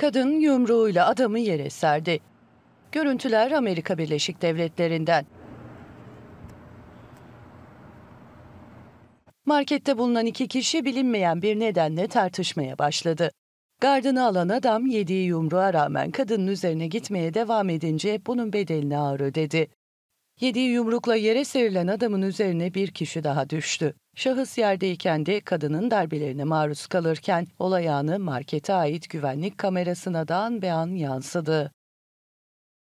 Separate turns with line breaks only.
Kadın yumruğuyla adamı yere serdi. Görüntüler Amerika Birleşik Devletleri'nden. Markette bulunan iki kişi bilinmeyen bir nedenle tartışmaya başladı. Gardını alan adam yediği yumruğa rağmen kadının üzerine gitmeye devam edince bunun bedelini ağır ödedi. Yediği yumrukla yere serilen adamın üzerine bir kişi daha düştü. Şahıs yerdeyken de kadının darbelerine maruz kalırken olay anı markete ait güvenlik kamerasına da an dan an yansıdı.